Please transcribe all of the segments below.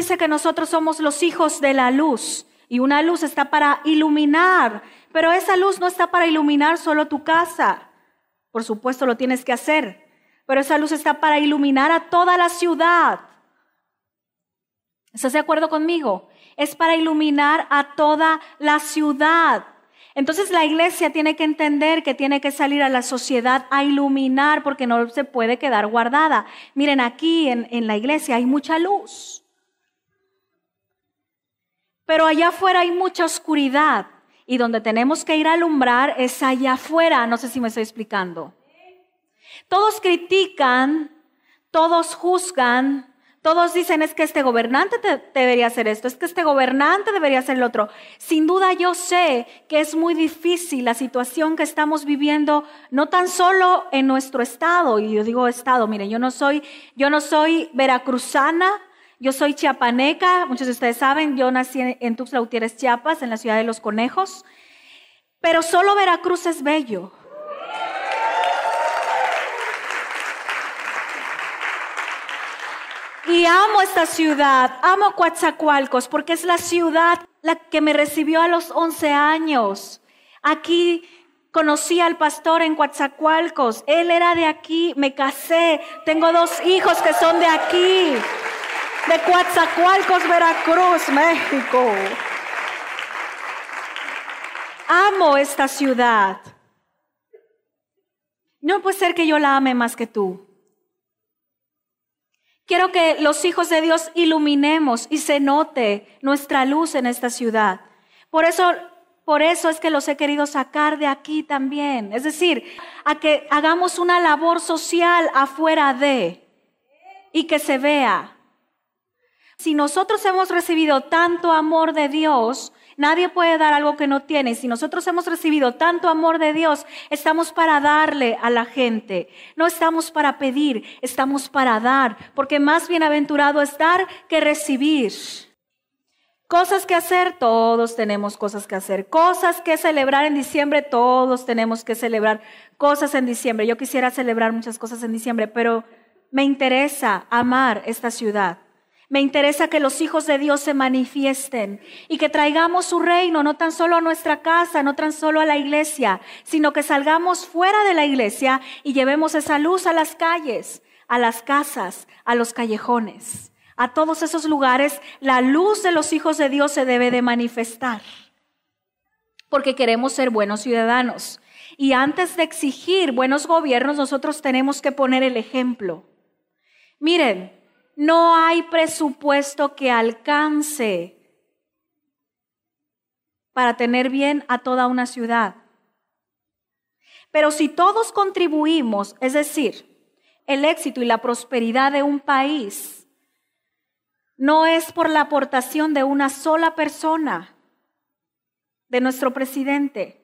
dice que nosotros somos los hijos de la luz y una luz está para iluminar, pero esa luz no está para iluminar solo tu casa. Por supuesto lo tienes que hacer, pero esa luz está para iluminar a toda la ciudad. ¿Estás de acuerdo conmigo? Es para iluminar a toda la ciudad. Entonces la iglesia tiene que entender que tiene que salir a la sociedad a iluminar porque no se puede quedar guardada. Miren, aquí en, en la iglesia hay mucha luz pero allá afuera hay mucha oscuridad y donde tenemos que ir a alumbrar es allá afuera. No sé si me estoy explicando. Todos critican, todos juzgan, todos dicen es que este gobernante debería hacer esto, es que este gobernante debería hacer lo otro. Sin duda yo sé que es muy difícil la situación que estamos viviendo, no tan solo en nuestro estado, y yo digo estado, Mire, yo no soy, yo no soy veracruzana, yo soy chiapaneca, muchos de ustedes saben, yo nací en Tuxtla Gutiérrez, Chiapas, en la ciudad de los conejos, pero solo Veracruz es bello. Y amo esta ciudad, amo Coatzacoalcos, porque es la ciudad la que me recibió a los 11 años. Aquí conocí al pastor en Coatzacoalcos, él era de aquí, me casé, tengo dos hijos que son de aquí de Coatzacoalcos, Veracruz, México. Amo esta ciudad. No puede ser que yo la ame más que tú. Quiero que los hijos de Dios iluminemos y se note nuestra luz en esta ciudad. Por eso, por eso es que los he querido sacar de aquí también. Es decir, a que hagamos una labor social afuera de y que se vea. Si nosotros hemos recibido tanto amor de Dios, nadie puede dar algo que no tiene. Si nosotros hemos recibido tanto amor de Dios, estamos para darle a la gente. No estamos para pedir, estamos para dar, porque más bienaventurado es dar que recibir. Cosas que hacer, todos tenemos cosas que hacer. Cosas que celebrar en diciembre, todos tenemos que celebrar cosas en diciembre. Yo quisiera celebrar muchas cosas en diciembre, pero me interesa amar esta ciudad. Me interesa que los hijos de Dios se manifiesten y que traigamos su reino no tan solo a nuestra casa, no tan solo a la iglesia, sino que salgamos fuera de la iglesia y llevemos esa luz a las calles, a las casas, a los callejones. A todos esos lugares la luz de los hijos de Dios se debe de manifestar porque queremos ser buenos ciudadanos. Y antes de exigir buenos gobiernos, nosotros tenemos que poner el ejemplo. Miren, no hay presupuesto que alcance para tener bien a toda una ciudad. Pero si todos contribuimos, es decir, el éxito y la prosperidad de un país no es por la aportación de una sola persona, de nuestro presidente,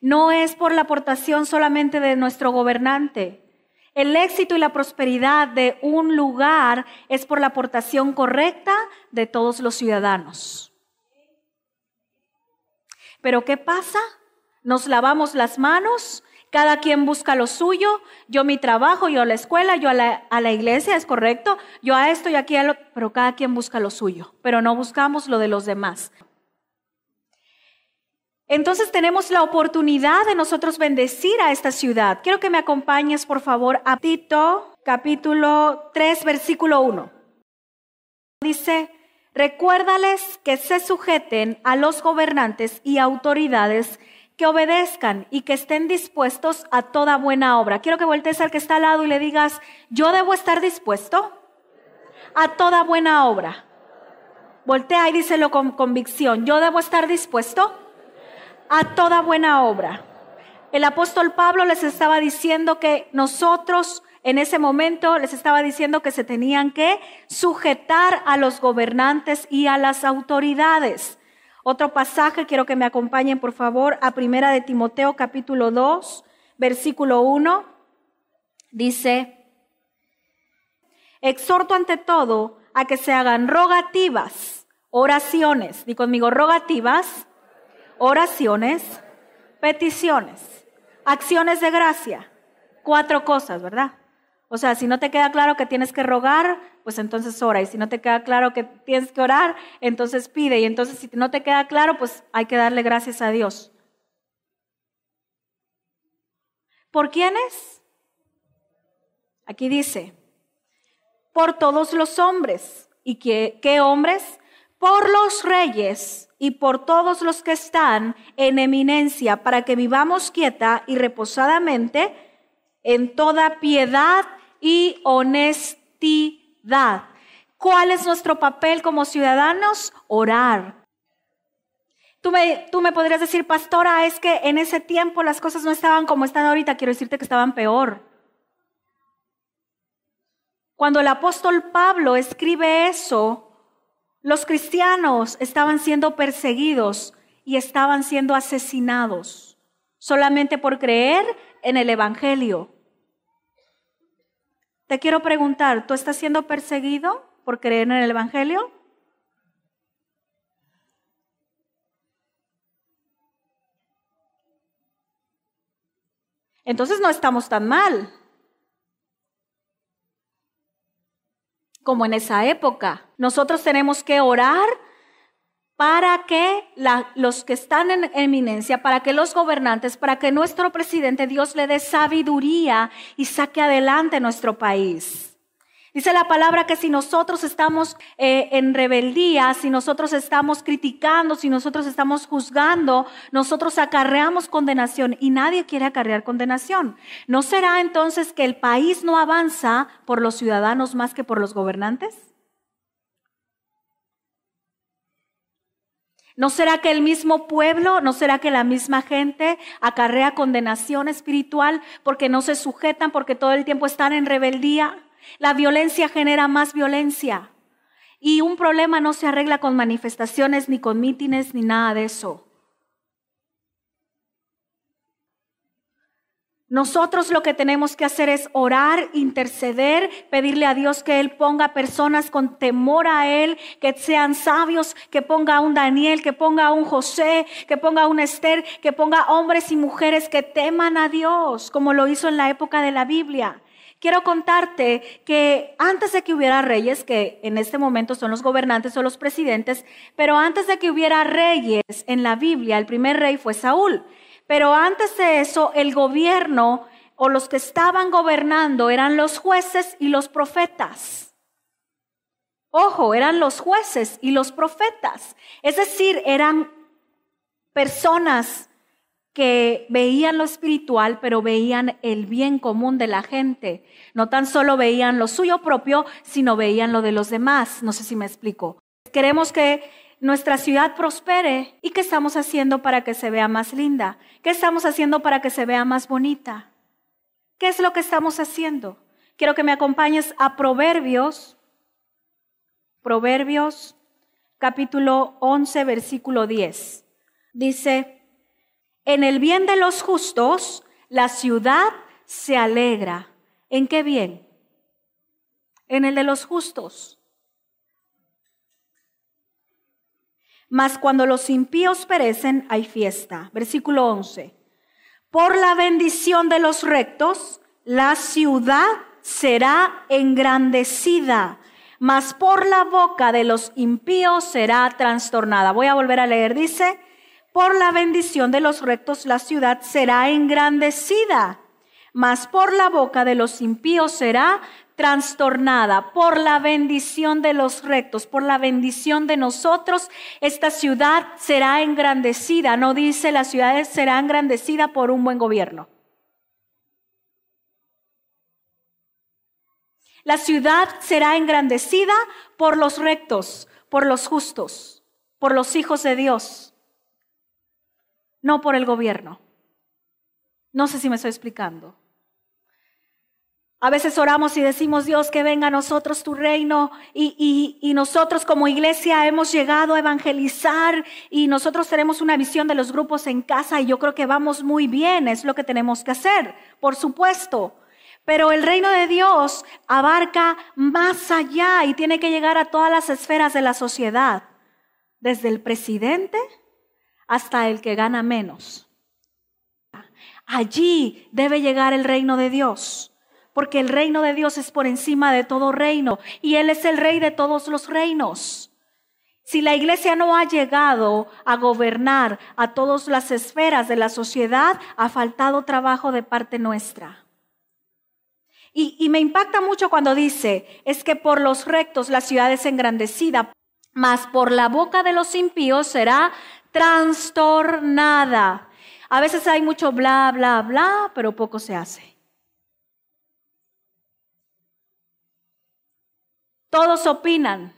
no es por la aportación solamente de nuestro gobernante, el éxito y la prosperidad de un lugar es por la aportación correcta de todos los ciudadanos. Pero ¿qué pasa? Nos lavamos las manos, cada quien busca lo suyo, yo mi trabajo, yo a la escuela, yo a la, a la iglesia, es correcto, yo a esto y aquí a lo... Pero cada quien busca lo suyo, pero no buscamos lo de los demás. Entonces tenemos la oportunidad de nosotros bendecir a esta ciudad. Quiero que me acompañes, por favor, a Tito capítulo 3, versículo 1. Dice, recuérdales que se sujeten a los gobernantes y autoridades que obedezcan y que estén dispuestos a toda buena obra. Quiero que voltees al que está al lado y le digas, yo debo estar dispuesto a toda buena obra. Voltea y díselo con convicción, yo debo estar dispuesto a toda buena obra. El apóstol Pablo les estaba diciendo que nosotros en ese momento les estaba diciendo que se tenían que sujetar a los gobernantes y a las autoridades. Otro pasaje, quiero que me acompañen por favor a Primera de Timoteo capítulo 2, versículo 1. Dice, exhorto ante todo a que se hagan rogativas, oraciones, di conmigo rogativas, oraciones, peticiones, acciones de gracia. Cuatro cosas, ¿verdad? O sea, si no te queda claro que tienes que rogar, pues entonces ora. Y si no te queda claro que tienes que orar, entonces pide. Y entonces si no te queda claro, pues hay que darle gracias a Dios. ¿Por quiénes? Aquí dice, por todos los hombres. ¿Y qué, qué hombres? por los reyes y por todos los que están en eminencia, para que vivamos quieta y reposadamente en toda piedad y honestidad. ¿Cuál es nuestro papel como ciudadanos? Orar. Tú me, tú me podrías decir, pastora, es que en ese tiempo las cosas no estaban como están ahorita, quiero decirte que estaban peor. Cuando el apóstol Pablo escribe eso, los cristianos estaban siendo perseguidos y estaban siendo asesinados solamente por creer en el Evangelio. Te quiero preguntar, ¿tú estás siendo perseguido por creer en el Evangelio? Entonces no estamos tan mal. como en esa época. Nosotros tenemos que orar para que los que están en eminencia, para que los gobernantes, para que nuestro presidente Dios le dé sabiduría y saque adelante nuestro país. Dice la palabra que si nosotros estamos eh, en rebeldía, si nosotros estamos criticando, si nosotros estamos juzgando, nosotros acarreamos condenación y nadie quiere acarrear condenación. ¿No será entonces que el país no avanza por los ciudadanos más que por los gobernantes? ¿No será que el mismo pueblo, no será que la misma gente acarrea condenación espiritual porque no se sujetan, porque todo el tiempo están en rebeldía? La violencia genera más violencia. Y un problema no se arregla con manifestaciones, ni con mítines, ni nada de eso. Nosotros lo que tenemos que hacer es orar, interceder, pedirle a Dios que Él ponga personas con temor a Él, que sean sabios, que ponga a un Daniel, que ponga a un José, que ponga a un Esther, que ponga hombres y mujeres que teman a Dios, como lo hizo en la época de la Biblia quiero contarte que antes de que hubiera reyes, que en este momento son los gobernantes o los presidentes, pero antes de que hubiera reyes en la Biblia, el primer rey fue Saúl. Pero antes de eso, el gobierno o los que estaban gobernando eran los jueces y los profetas. Ojo, eran los jueces y los profetas. Es decir, eran personas que veían lo espiritual, pero veían el bien común de la gente. No tan solo veían lo suyo propio, sino veían lo de los demás. No sé si me explico. Queremos que nuestra ciudad prospere. ¿Y qué estamos haciendo para que se vea más linda? ¿Qué estamos haciendo para que se vea más bonita? ¿Qué es lo que estamos haciendo? Quiero que me acompañes a Proverbios, Proverbios capítulo 11, versículo 10. Dice, en el bien de los justos, la ciudad se alegra. ¿En qué bien? En el de los justos. Mas cuando los impíos perecen, hay fiesta. Versículo 11. Por la bendición de los rectos, la ciudad será engrandecida, mas por la boca de los impíos será trastornada. Voy a volver a leer. Dice, por la bendición de los rectos la ciudad será engrandecida, mas por la boca de los impíos será trastornada. Por la bendición de los rectos, por la bendición de nosotros, esta ciudad será engrandecida. No dice la ciudad será engrandecida por un buen gobierno. La ciudad será engrandecida por los rectos, por los justos, por los hijos de Dios no por el gobierno. No sé si me estoy explicando. A veces oramos y decimos, Dios, que venga a nosotros tu reino. Y, nosotros como iglesia hemos llegado a evangelizar y nosotros tenemos una visión de los grupos en casa y yo creo que vamos muy bien, es lo que tenemos que hacer, por supuesto. Pero el reino de Dios abarca más allá y tiene que llegar a todas las esferas de la sociedad, desde el presidente hasta el que gana menos. Allí debe llegar el reino de Dios, porque el reino de Dios es por encima de todo reino y Él es el rey de todos los reinos. Si la iglesia no ha llegado a gobernar a todas las esferas de la sociedad, ha faltado trabajo de parte nuestra. Y, me impacta mucho cuando dice, es que por los rectos la ciudad es engrandecida, mas por la boca de los impíos será trastornada. A veces hay mucho bla, bla, bla, pero poco se hace. Todos opinan.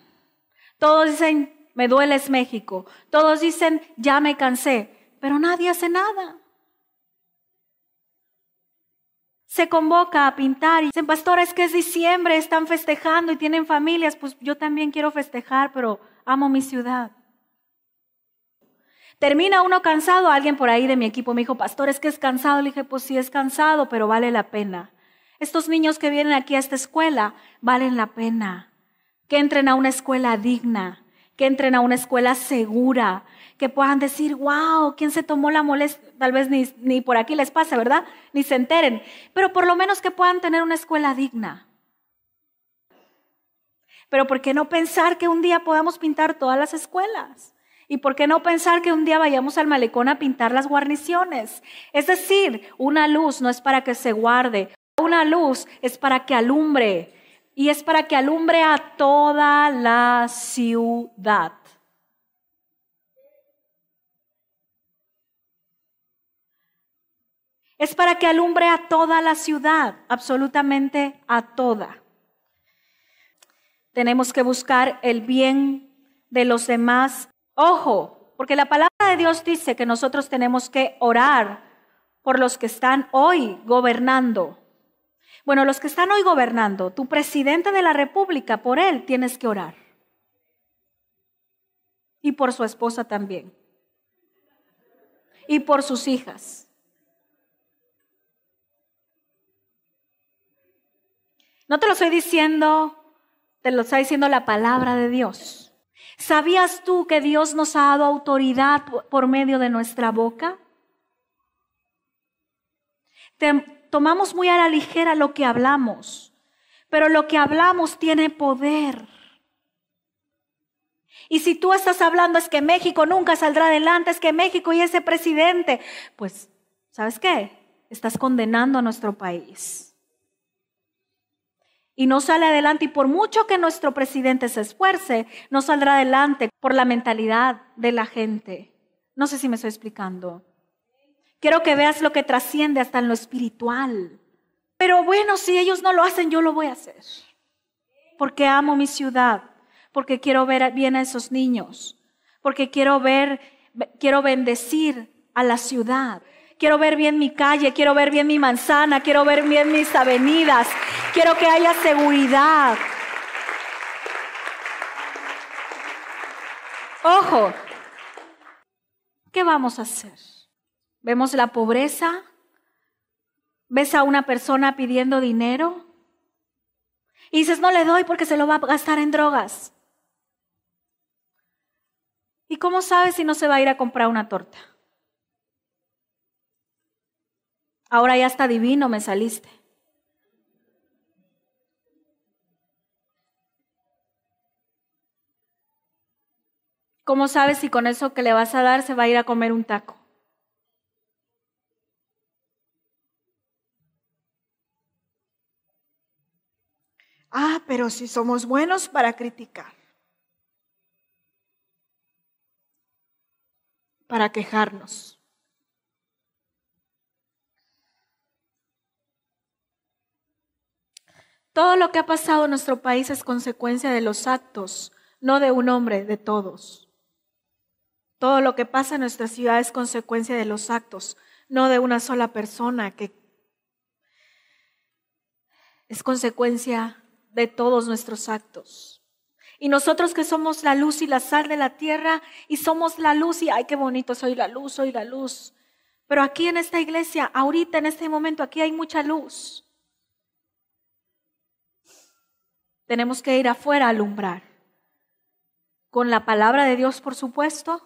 Todos dicen, me es México. Todos dicen, ya me cansé. Pero nadie hace nada. Se convoca a pintar y dicen, pastores que es diciembre, están festejando y tienen familias. Pues yo también quiero festejar, pero amo mi ciudad. Termina uno cansado, alguien por ahí de mi equipo me dijo, pastor, es que es cansado. Le dije, pues sí es cansado, pero vale la pena. Estos niños que vienen aquí a esta escuela valen la pena. Que entren a una escuela digna, que entren a una escuela segura, que puedan decir, wow, ¿quién se tomó la molestia? Tal vez ni, ni por aquí les pase, ¿verdad? Ni se enteren, pero por lo menos que puedan tener una escuela digna. Pero ¿por qué no pensar que un día podamos pintar todas las escuelas? ¿Y por qué no pensar que un día vayamos al malecón a pintar las guarniciones? Es decir, una luz no es para que se guarde, una luz es para que alumbre y es para que alumbre a toda la ciudad. Es para que alumbre a toda la ciudad, absolutamente a toda. Tenemos que buscar el bien de los demás Ojo, porque la palabra de Dios dice que nosotros tenemos que orar por los que están hoy gobernando. Bueno, los que están hoy gobernando, tu presidente de la República, por él tienes que orar. Y por su esposa también. Y por sus hijas. No te lo estoy diciendo, te lo está diciendo la palabra de Dios. ¿Sabías tú que Dios nos ha dado autoridad por medio de nuestra boca? tomamos muy a la ligera lo que hablamos, pero lo que hablamos tiene poder. Y si tú estás hablando es que México nunca saldrá adelante, es que México y ese presidente, pues, ¿sabes qué? Estás condenando a nuestro país y no sale adelante. Y por mucho que nuestro presidente se esfuerce, no saldrá adelante por la mentalidad de la gente. No sé si me estoy explicando. Quiero que veas lo que trasciende hasta en lo espiritual. Pero bueno, si ellos no lo hacen, yo lo voy a hacer. Porque amo mi ciudad, porque quiero ver bien a esos niños, porque quiero ver, quiero bendecir a la ciudad. Quiero ver bien mi calle, quiero ver bien mi manzana, quiero ver bien mis avenidas, quiero que haya seguridad. Ojo, ¿qué vamos a hacer? Vemos la pobreza, ves a una persona pidiendo dinero y dices, no le doy porque se lo va a gastar en drogas. ¿Y cómo sabes si no se va a ir a comprar una torta? Ahora ya está divino, me saliste. ¿Cómo sabes si con eso que le vas a dar se va a ir a comer un taco? Ah, pero si somos buenos para criticar, para quejarnos. Todo lo que ha pasado en nuestro país es consecuencia de los actos, no de un hombre, de todos. Todo lo que pasa en nuestra ciudad es consecuencia de los actos, no de una sola persona que es consecuencia de todos nuestros actos. Y nosotros que somos la luz y la sal de la tierra y somos la luz y ay, qué bonito, soy la luz, soy la luz. Pero aquí en esta iglesia, ahorita en este momento, aquí hay mucha luz. Tenemos que ir afuera a alumbrar. Con la palabra de Dios, por supuesto,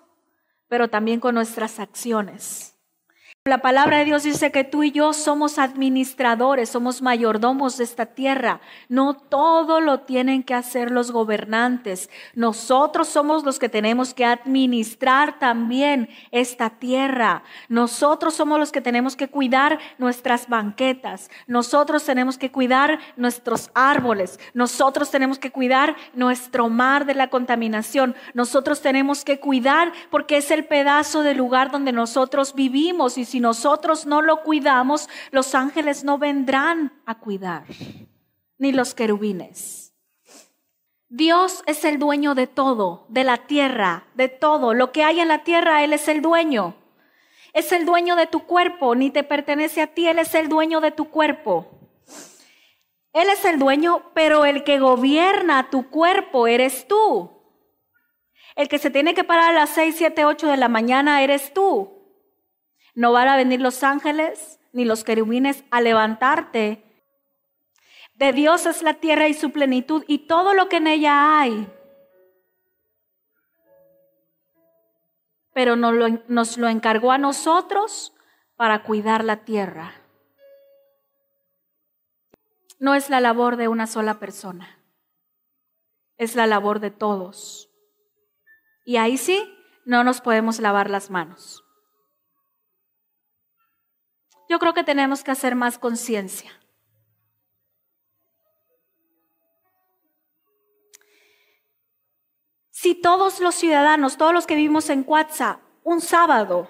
pero también con nuestras acciones. La palabra de Dios dice que tú y yo somos administradores, somos mayordomos de esta tierra. No todo lo tienen que hacer los gobernantes. Nosotros somos los que tenemos que administrar también esta tierra. Nosotros somos los que tenemos que cuidar nuestras banquetas. Nosotros tenemos que cuidar nuestros árboles. Nosotros tenemos que cuidar nuestro mar de la contaminación. Nosotros tenemos que cuidar porque es el pedazo del lugar donde nosotros vivimos y si nosotros no lo cuidamos, los ángeles no vendrán a cuidar, ni los querubines. Dios es el dueño de todo, de la tierra, de todo. Lo que hay en la tierra, Él es el dueño. Es el dueño de tu cuerpo, ni te pertenece a ti, Él es el dueño de tu cuerpo. Él es el dueño, pero el que gobierna tu cuerpo eres tú. El que se tiene que parar a las 6, 7, 8 de la mañana eres tú. No van a venir los ángeles ni los querubines a levantarte. De Dios es la tierra y su plenitud y todo lo que en ella hay. Pero nos lo, nos lo encargó a nosotros para cuidar la tierra. No es la labor de una sola persona, es la labor de todos. Y ahí sí, no nos podemos lavar las manos yo creo que tenemos que hacer más conciencia. Si todos los ciudadanos, todos los que vivimos en Cuatza, un sábado,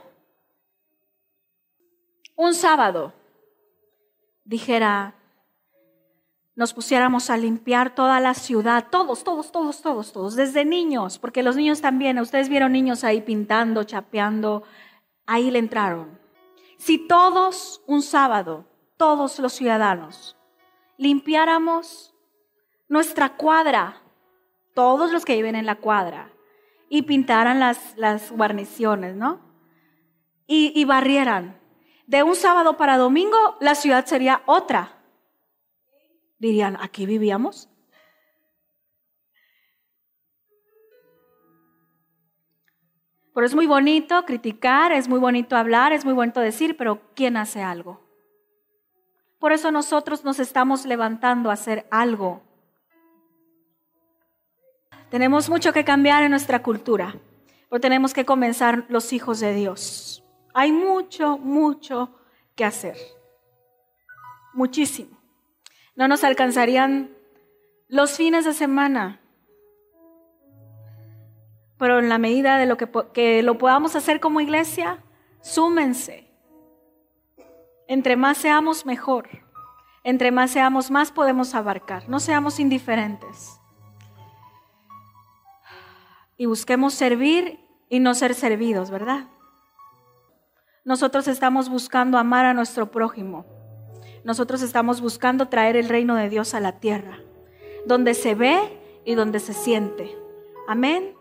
un sábado, dijera, nos pusiéramos a limpiar toda la ciudad, todos, todos, todos, todos, todos, desde niños, porque los niños también, ustedes vieron niños ahí pintando, chapeando, ahí le entraron. Si todos un sábado, todos los ciudadanos, limpiáramos nuestra cuadra, todos los que viven en la cuadra, y pintaran las, guarniciones, ¿no? Y, y barrieran. De un sábado para domingo, la ciudad sería otra. Dirían, ¿aquí vivíamos? Pero es muy bonito criticar, es muy bonito hablar, es muy bonito decir, pero ¿quién hace algo? Por eso nosotros nos estamos levantando a hacer algo. Tenemos mucho que cambiar en nuestra cultura, pero tenemos que comenzar los hijos de Dios. Hay mucho, mucho que hacer. Muchísimo. No nos alcanzarían los fines de semana pero en la medida de lo que, que lo podamos hacer como iglesia, súmense. Entre más seamos, mejor. Entre más seamos, más podemos abarcar. No seamos indiferentes. Y busquemos servir y no ser servidos, ¿verdad? Nosotros estamos buscando amar a nuestro prójimo. Nosotros estamos buscando traer el reino de Dios a la tierra, donde se ve y donde se siente. Amén.